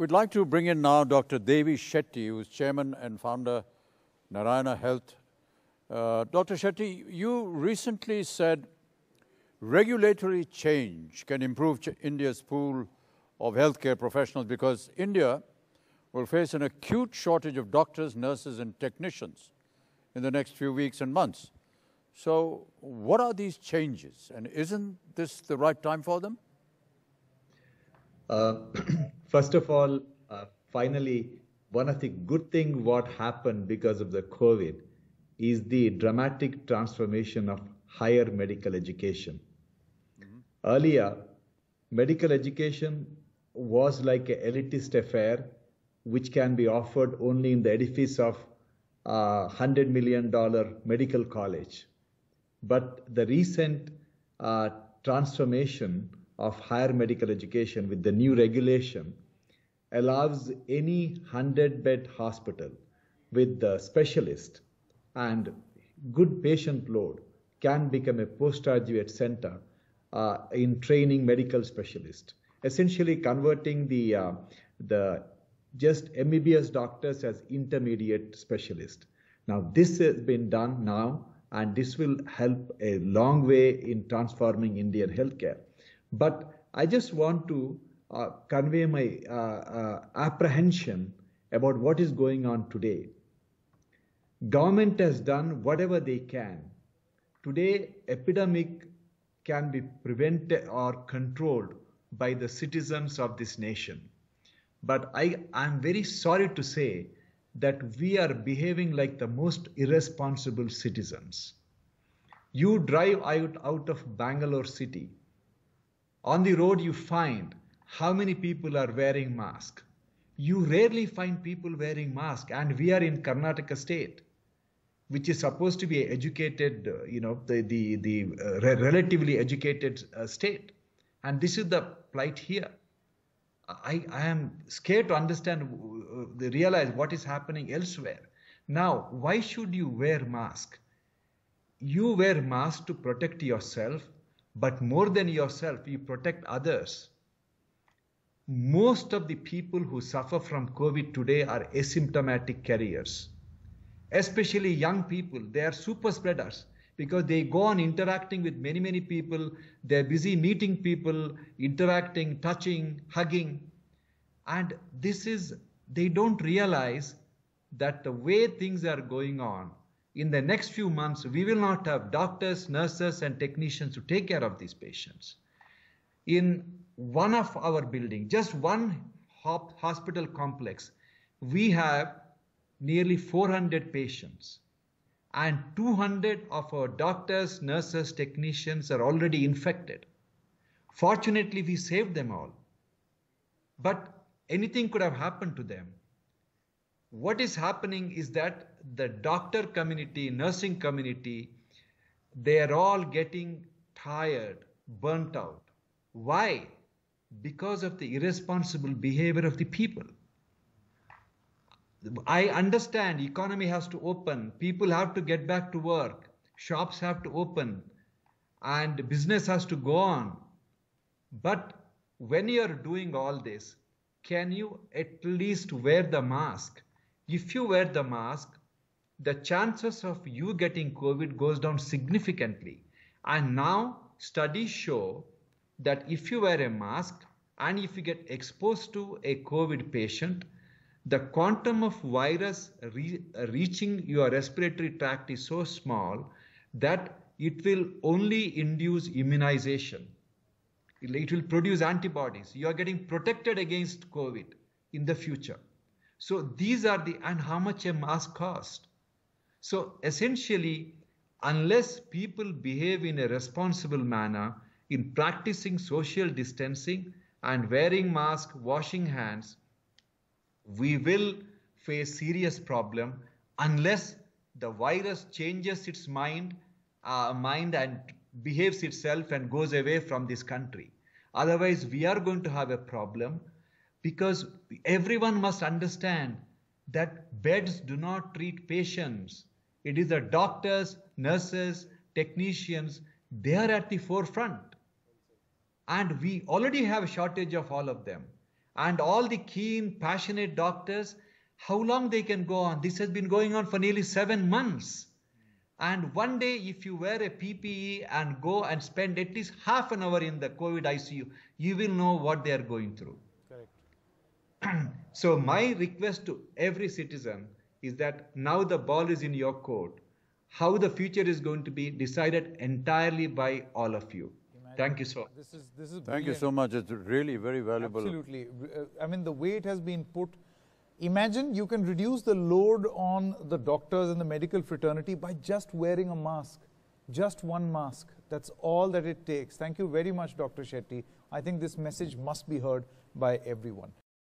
We'd like to bring in now Dr. Devi Shetty, who's chairman and founder Narayana Health. Uh, Dr. Shetty, you recently said regulatory change can improve ch India's pool of healthcare professionals because India will face an acute shortage of doctors, nurses, and technicians in the next few weeks and months. So, what are these changes, and isn't this the right time for them? Uh, First of all, uh, finally, one of the good thing what happened because of the COVID is the dramatic transformation of higher medical education. Mm-hmm. Earlier, medical education was like an elitist affair which can be offered only in the edifice of a uh, $100 million medical college. But the recent uh, transformation of higher medical education with the new regulation allows any 100 bed hospital with the specialist and good patient load can become a postgraduate center uh, in training medical specialists, essentially converting the, uh, the just MBBS doctors as intermediate specialists. Now, this has been done now, and this will help a long way in transforming Indian healthcare. But I just want to uh, convey my uh, uh, apprehension about what is going on today. Government has done whatever they can. Today, epidemic can be prevented or controlled by the citizens of this nation. But I am very sorry to say that we are behaving like the most irresponsible citizens. You drive out, out of Bangalore city on the road, you find how many people are wearing mask. You rarely find people wearing mask, and we are in Karnataka state, which is supposed to be educated, uh, you know, the the the uh, re relatively educated uh, state, and this is the plight here. I, I am scared to understand, uh, realize what is happening elsewhere. Now, why should you wear mask? You wear mask to protect yourself but more than yourself, you protect others. Most of the people who suffer from COVID today are asymptomatic carriers, especially young people. They are super spreaders because they go on interacting with many, many people. They're busy meeting people, interacting, touching, hugging. And this is, they don't realize that the way things are going on, in the next few months, we will not have doctors, nurses, and technicians to take care of these patients. In one of our building, just one hospital complex, we have nearly 400 patients and 200 of our doctors, nurses, technicians are already infected. Fortunately, we saved them all. But anything could have happened to them what is happening is that the doctor community, nursing community, they are all getting tired, burnt out. Why? Because of the irresponsible behavior of the people. I understand economy has to open, people have to get back to work, shops have to open, and business has to go on. But when you're doing all this, can you at least wear the mask? if you wear the mask, the chances of you getting COVID goes down significantly. And now studies show that if you wear a mask and if you get exposed to a COVID patient, the quantum of virus re reaching your respiratory tract is so small that it will only induce immunization. It will produce antibodies. You are getting protected against COVID in the future. So these are the, and how much a mask cost. So essentially, unless people behave in a responsible manner in practicing social distancing and wearing mask, washing hands, we will face serious problem unless the virus changes its mind, uh, mind and behaves itself and goes away from this country. Otherwise, we are going to have a problem because everyone must understand that beds do not treat patients. It is the doctors, nurses, technicians, they are at the forefront. And we already have a shortage of all of them. And all the keen, passionate doctors, how long they can go on? This has been going on for nearly seven months. And one day, if you wear a PPE and go and spend at least half an hour in the COVID ICU, you will know what they are going through. so my request to every citizen is that now the ball is in your court. How the future is going to be decided entirely by all of you. Imagine Thank you so. This is this is. Thank you so much. It's really very valuable. Absolutely. Uh, I mean, the way it has been put. Imagine you can reduce the load on the doctors and the medical fraternity by just wearing a mask, just one mask. That's all that it takes. Thank you very much, Dr. Shetty. I think this message must be heard by everyone.